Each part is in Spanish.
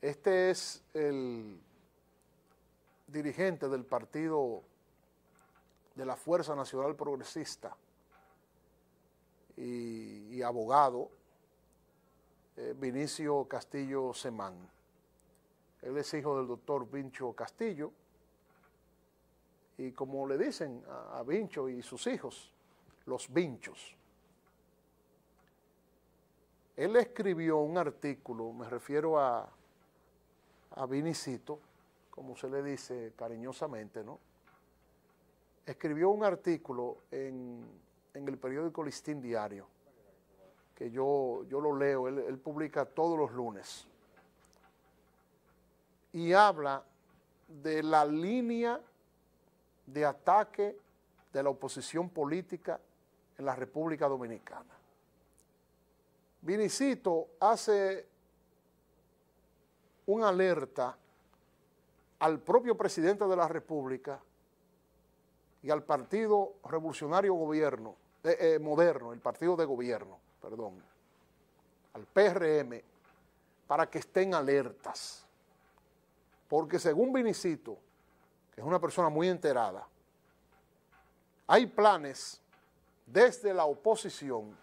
Este es el dirigente del partido de la Fuerza Nacional Progresista y, abogado, eh, Vinicio Castillo Semán. Él es hijo del doctor Vincho Castillo y como le dicen a, a Vincho y sus hijos, los Vinchos. Él escribió un artículo, me refiero a a Vinicito, como se le dice cariñosamente, ¿no? Escribió un artículo en, el periódico Listín Diario, que yo, yo lo leo, él, él publica todos los lunes, y habla de la línea de ataque de la oposición política en la República Dominicana. Vinicito hace una alerta al propio presidente de la República y al Partido Revolucionario Gobierno, eh, eh, Moderno, el Partido de Gobierno, perdón, al PRM, para que estén alertas. Porque según Vinicito, que es una persona muy enterada, hay planes desde la oposición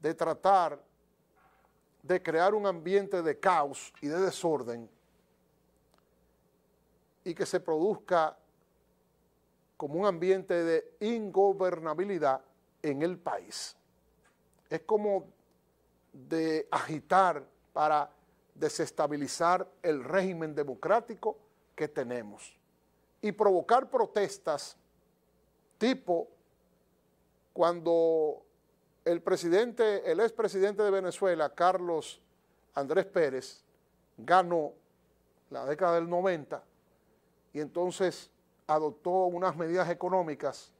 de tratar de crear un ambiente de caos y de desorden y que se produzca como un ambiente de ingobernabilidad en el país. Es como de agitar para desestabilizar el régimen democrático que tenemos y provocar protestas tipo cuando el presidente, el expresidente de Venezuela, Carlos Andrés Pérez, ganó la década del 90 y entonces adoptó unas medidas económicas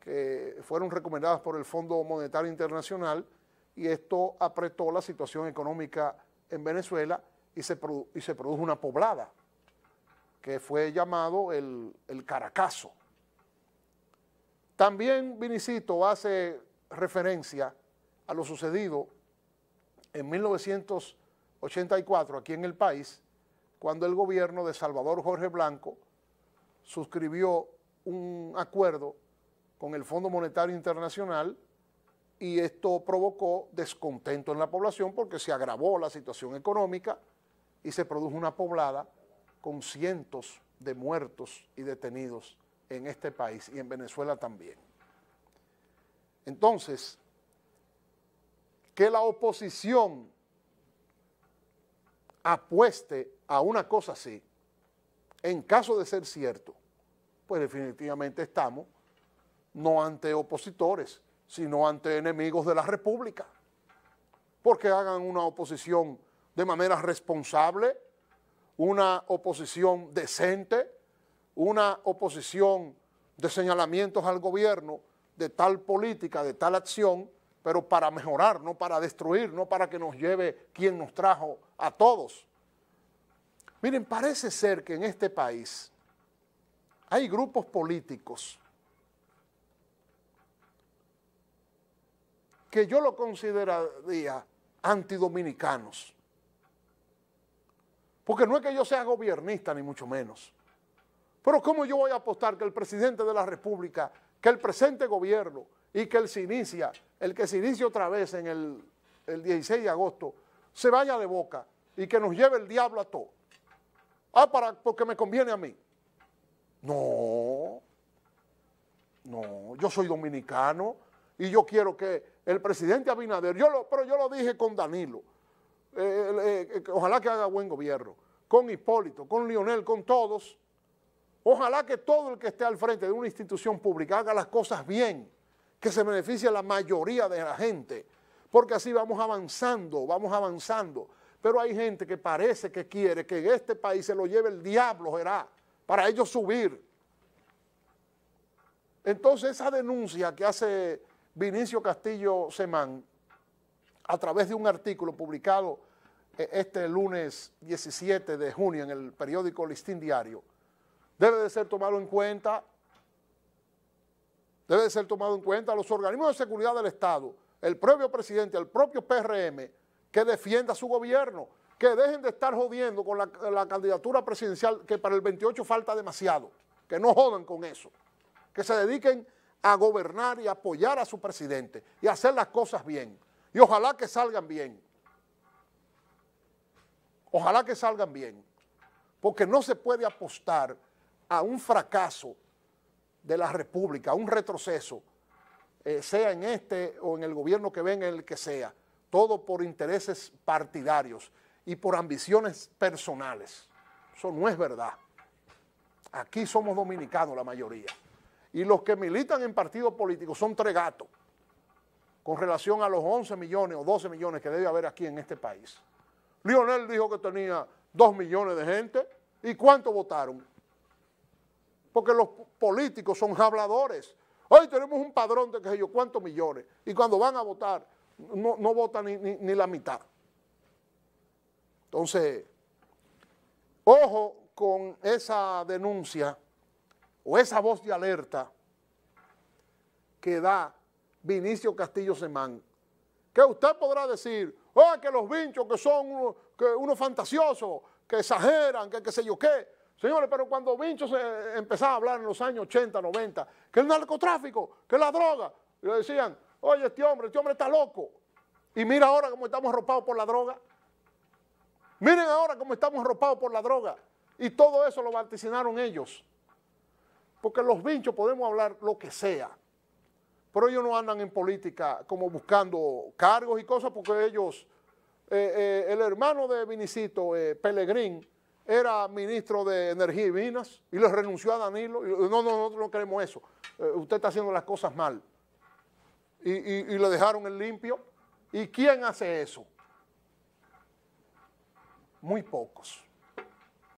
que fueron recomendadas por el Fondo Monetario Internacional y esto apretó la situación económica en Venezuela y se, produjo una poblada que fue llamado el, el Caracazo. También Vinicito hace referencia a lo sucedido en 1984 aquí en el país, cuando el gobierno de Salvador Jorge Blanco suscribió un acuerdo con el Fondo Monetario Internacional y esto provocó descontento en la población porque se agravó la situación económica y se produjo una poblada con cientos de muertos y detenidos en este país y en Venezuela también. Entonces, que la oposición apueste a una cosa así, en caso de ser cierto, pues definitivamente estamos no ante opositores, sino ante enemigos de la República. Porque hagan una oposición de manera responsable, una oposición decente, una oposición de señalamientos al gobierno de tal política, de tal acción, pero para mejorar, no para destruir, no para que nos lleve quien nos trajo a todos. Miren, parece ser que en este país hay grupos políticos que yo lo consideraría antidominicanos. Porque no es que yo sea gobernista, ni mucho menos. Pero ¿cómo yo voy a apostar que el presidente de la República que el presente gobierno y que el se inicia, el que se inicia otra vez en el, 16 de agosto, se vaya de boca y que nos lleve el diablo a todo. Ah, para, porque me conviene a mí. No, no, yo soy dominicano y yo quiero que el presidente Abinader, yo lo, pero yo lo dije con Danilo, eh, eh, eh, ojalá que haga buen gobierno, con Hipólito, con Lionel, con todos, Ojalá que todo el que esté al frente de una institución pública haga las cosas bien, que se beneficie a la mayoría de la gente, porque así vamos avanzando, vamos avanzando. Pero hay gente que parece que quiere que en este país se lo lleve el diablo, Gerá, para ellos subir. Entonces esa denuncia que hace Vinicio Castillo Semán a través de un artículo publicado eh, este lunes 17 de junio en el periódico Listín Diario, Debe de ser tomado en cuenta. Debe de ser tomado en cuenta los organismos de seguridad del Estado, el propio presidente, el propio PRM, que defienda su gobierno, que dejen de estar jodiendo con la, la candidatura presidencial, que para el 28 falta demasiado, que no jodan con eso, que se dediquen a gobernar y apoyar a su presidente y hacer las cosas bien. Y ojalá que salgan bien. Ojalá que salgan bien. Porque no se puede apostar a un fracaso de la República, a un retroceso, eh, sea en este o en el gobierno que venga, en el que sea, todo por intereses partidarios y por ambiciones personales. Eso no es verdad. Aquí somos dominicanos la mayoría. Y los que militan en partidos políticos son tres gatos con relación a los 11 millones o 12 millones que debe haber aquí en este país. Lionel dijo que tenía 2 millones de gente. ¿Y cuánto votaron? porque los políticos son habladores. Hoy tenemos un padrón de que sé yo cuántos millones, y cuando van a votar, no, votan ni, la mitad. Entonces, ojo con esa denuncia o esa voz de alerta que da Vinicio Castillo Semán, que usted podrá decir, oh, que los vinchos que son que unos fantasiosos, que exageran, que qué sé yo qué, Señores, pero cuando Vincho se empezaba a hablar en los años 80, 90, que el narcotráfico, que la droga, y le decían, oye, este hombre, este hombre está loco. Y mira ahora cómo estamos ropados por la droga. Miren ahora cómo estamos ropados por la droga. Y todo eso lo vaticinaron ellos. Porque los vinchos podemos hablar lo que sea. Pero ellos no andan en política como buscando cargos y cosas porque ellos, eh, eh, el hermano de Vinicito, eh, Pelegrín, era ministro de Energía y Minas y le renunció a Danilo. no, no, nosotros no queremos eso. Eh, usted está haciendo las cosas mal. Y, y, y le dejaron el limpio. ¿Y quién hace eso? Muy pocos.